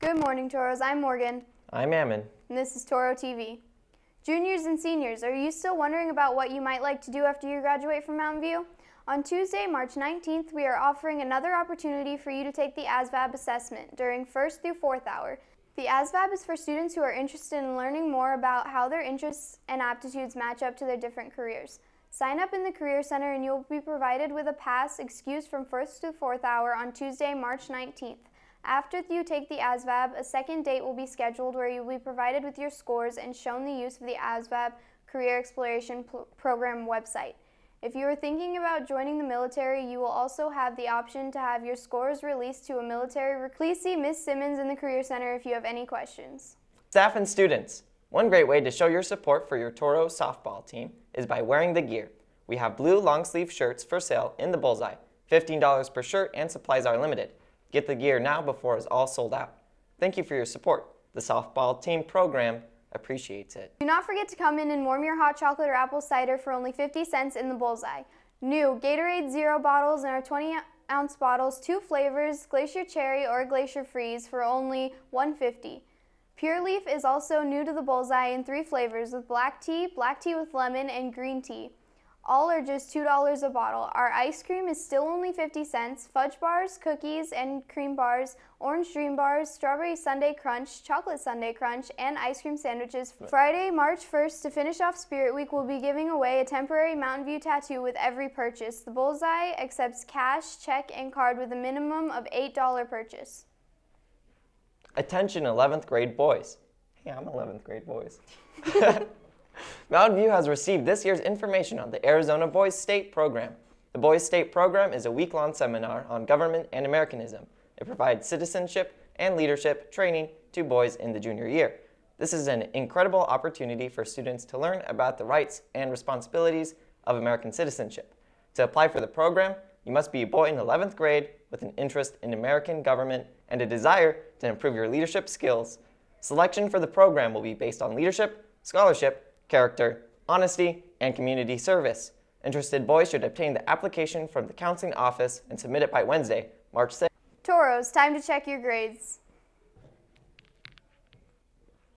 Good morning, Toros. I'm Morgan. I'm Ammon. And this is Toro TV. Juniors and seniors, are you still wondering about what you might like to do after you graduate from Mountain View? On Tuesday, March 19th, we are offering another opportunity for you to take the ASVAB assessment during 1st through 4th hour. The ASVAB is for students who are interested in learning more about how their interests and aptitudes match up to their different careers. Sign up in the Career Center and you will be provided with a pass excused from 1st through 4th hour on Tuesday, March 19th. After you take the ASVAB, a second date will be scheduled where you will be provided with your scores and shown the use of the ASVAB Career Exploration P Program website. If you are thinking about joining the military, you will also have the option to have your scores released to a military recruiter. Please see Ms. Simmons in the Career Center if you have any questions. Staff and students, one great way to show your support for your Toro softball team is by wearing the gear. We have blue long sleeve shirts for sale in the bullseye. $15 per shirt and supplies are limited. Get the gear now before it's all sold out. Thank you for your support. The softball team program appreciates it. Do not forget to come in and warm your hot chocolate or apple cider for only 50 cents in the bullseye. New Gatorade Zero bottles and our 20 ounce bottles, two flavors, Glacier Cherry or Glacier Freeze for only 150. Pure Leaf is also new to the bullseye in three flavors with black tea, black tea with lemon, and green tea. All are just $2 a bottle. Our ice cream is still only 50 cents. Fudge bars, cookies and cream bars, orange dream bars, strawberry sundae crunch, chocolate sundae crunch, and ice cream sandwiches. Friday, March 1st, to finish off Spirit Week, we'll be giving away a temporary Mountain View tattoo with every purchase. The Bullseye accepts cash, check, and card with a minimum of $8 purchase. Attention 11th grade boys. Hey, I'm 11th grade boys. Mountain View has received this year's information on the Arizona Boys State Program. The Boys State Program is a week-long seminar on government and Americanism. It provides citizenship and leadership training to boys in the junior year. This is an incredible opportunity for students to learn about the rights and responsibilities of American citizenship. To apply for the program, you must be a boy in 11th grade with an interest in American government and a desire to improve your leadership skills. Selection for the program will be based on leadership, scholarship, character, honesty, and community service. Interested boys should obtain the application from the counseling office and submit it by Wednesday, March 6th. Toros, time to check your grades.